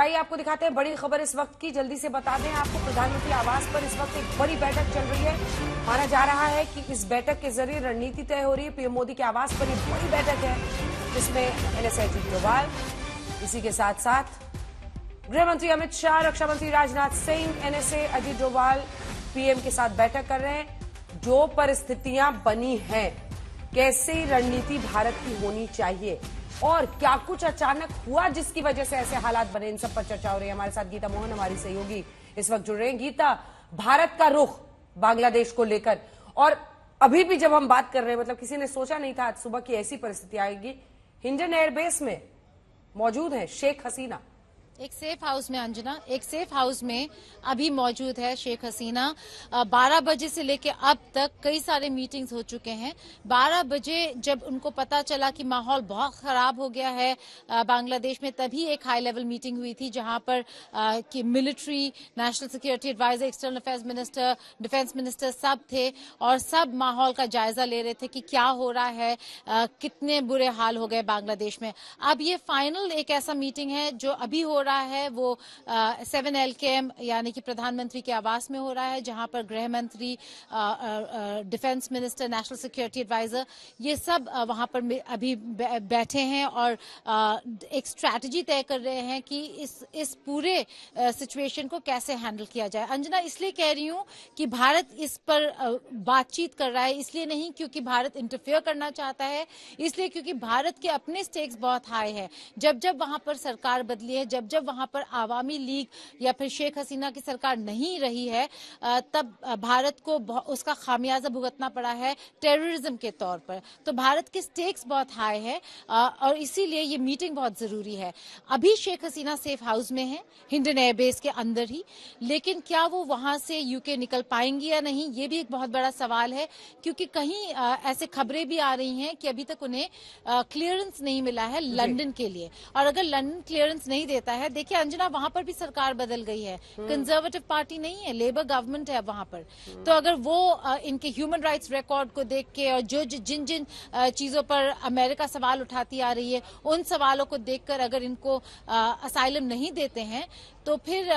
आइए आपको दिखाते हैं बड़ी खबर इस वक्त की जल्दी से बता दें आपको प्रधानमंत्री आवास पर इस वक्त एक बड़ी बैठक चल रही है माना जा रहा है कि इस बैठक के जरिए रणनीति तय हो रही है पीएम मोदी के आवास पर एक बड़ी बैठक है जिसमें एन एस डोभाल इसी के साथ साथ गृह मंत्री अमित शाह रक्षा मंत्री राजनाथ सिंह एनएसए अजीत डोभाल पीएम के साथ बैठक कर रहे हैं जो परिस्थितियां बनी हैं कैसे रणनीति भारत की होनी चाहिए और क्या कुछ अचानक हुआ जिसकी वजह से ऐसे हालात बने इन सब पर चर्चा हो रही है हमारे साथ गीता मोहन हमारी सहयोगी इस वक्त जुड़ रहे हैं गीता भारत का रुख बांग्लादेश को लेकर और अभी भी जब हम बात कर रहे हैं मतलब किसी ने सोचा नहीं था आज सुबह की ऐसी परिस्थिति आएगी हिंडन एयरबेस में मौजूद है शेख हसीना एक सेफ हाउस में अंजना एक सेफ हाउस में अभी मौजूद है शेख हसीना बारह बजे से लेकर अब तक कई सारे मीटिंग्स हो चुके हैं बारह बजे जब उनको पता चला कि माहौल बहुत ख़राब हो गया है बांग्लादेश में तभी एक हाई लेवल मीटिंग हुई थी जहां पर कि military national security adviser external affairs minister defence minister सब थे और सब माहौल का जायज़ा ले रहे थे कि क्या हो रहा है कितने बुरे हाल हो गए बांग्लादेश में अब ये फाइनल एक ऐसा मीटिंग है जो अभी हो रहा रहा है वो सेवन एल के एम यानी कि प्रधानमंत्री के आवास में हो रहा है जहां पर गृह मंत्री defence minister national security adviser ये सब वहां पर अभी बैठे हैं और एक स्ट्रैटेजी तय कर रहे हैं कि इस इस पूरे सिचुएशन को कैसे हैंडल किया जाए अंजना इसलिए कह रही हूं कि भारत इस पर बातचीत कर रहा है इसलिए नहीं क्योंकि भारत इंटरफेयर करना चाहता है इसलिए क्योंकि भारत के अपने स्टेक्स बहुत हाई है जब जब वहां पर सरकार बदली है जब जब जब वहां पर आवामी लीग या फिर शेख हसीना की सरकार नहीं रही है तब भारत को उसका खामियाजा भुगतना पड़ा है टेररिज्म के तौर पर तो भारत के स्टेक्स बहुत हाई है और इसीलिए ये मीटिंग बहुत ज़रूरी है अभी शेख हसीना सेफ हाउस में है हिंडन एयरबेस के अंदर ही लेकिन क्या वो वहां से यूके निकल पाएंगी या नहीं ये भी एक बहुत बड़ा सवाल है क्योंकि कहीं ऐसे खबरें भी आ रही हैं कि अभी तक उन्हें क्लियरेंस नहीं मिला है लंदन के लिए और अगर लंदन क्लियरेंस नहीं देता है है देखिए अंजना वहां पर भी सरकार बदल गई है कंजर्वेटिव हम्म। पार्टी नहीं है लेबर गवर्नमेंट है वहां पर हम्म। तो अगर वो इनके ह्यूमन राइट्स रिकॉर्ड को देख के और जो जिन जिन चीजों पर अमेरिका सवाल उठाती आ रही है उन सवालों को देखकर अगर इनको असाइलम नहीं देते हैं तो फिर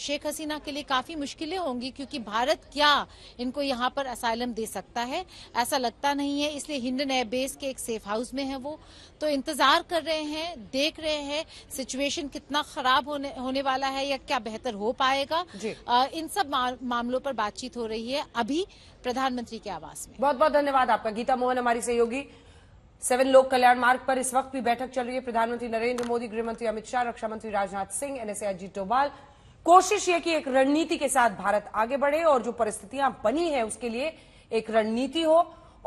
शेख हसीना के लिए काफी मुश्किलें होंगी क्योंकि भारत क्या इनको यहाँ पर असाइलम दे सकता है ऐसा लगता नहीं है इसलिए हिंडन एयरबेस के एक सेफ हाउस में है वो तो इंतजार कर रहे हैं देख रहे हैं सिचुएशन कितना खराब होने होने वाला है या क्या बेहतर हो पाएगा आ, इन सब मामलों पर बातचीत हो रही है अभी प्रधानमंत्री के आवास में बहुत बहुत धन्यवाद आपका गीता मोहन हमारी सहयोगी सेवन लोक कल्याण मार्ग पर इस वक्त भी बैठक चल रही है प्रधानमंत्री नरेंद्र मोदी गृहमंत्री अमित शाह रक्षा मंत्री राजनाथ सिंह एनएसए अजीत डोभाल कोशिश ये कि एक रणनीति के साथ भारत आगे बढ़े और जो परिस्थितियां बनी है उसके लिए एक रणनीति हो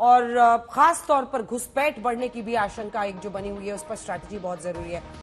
और खास तौर पर घुसपैठ बढ़ने की भी आशंका एक जो बनी हुई है उस पर स्ट्रैटेजी बहुत जरूरी है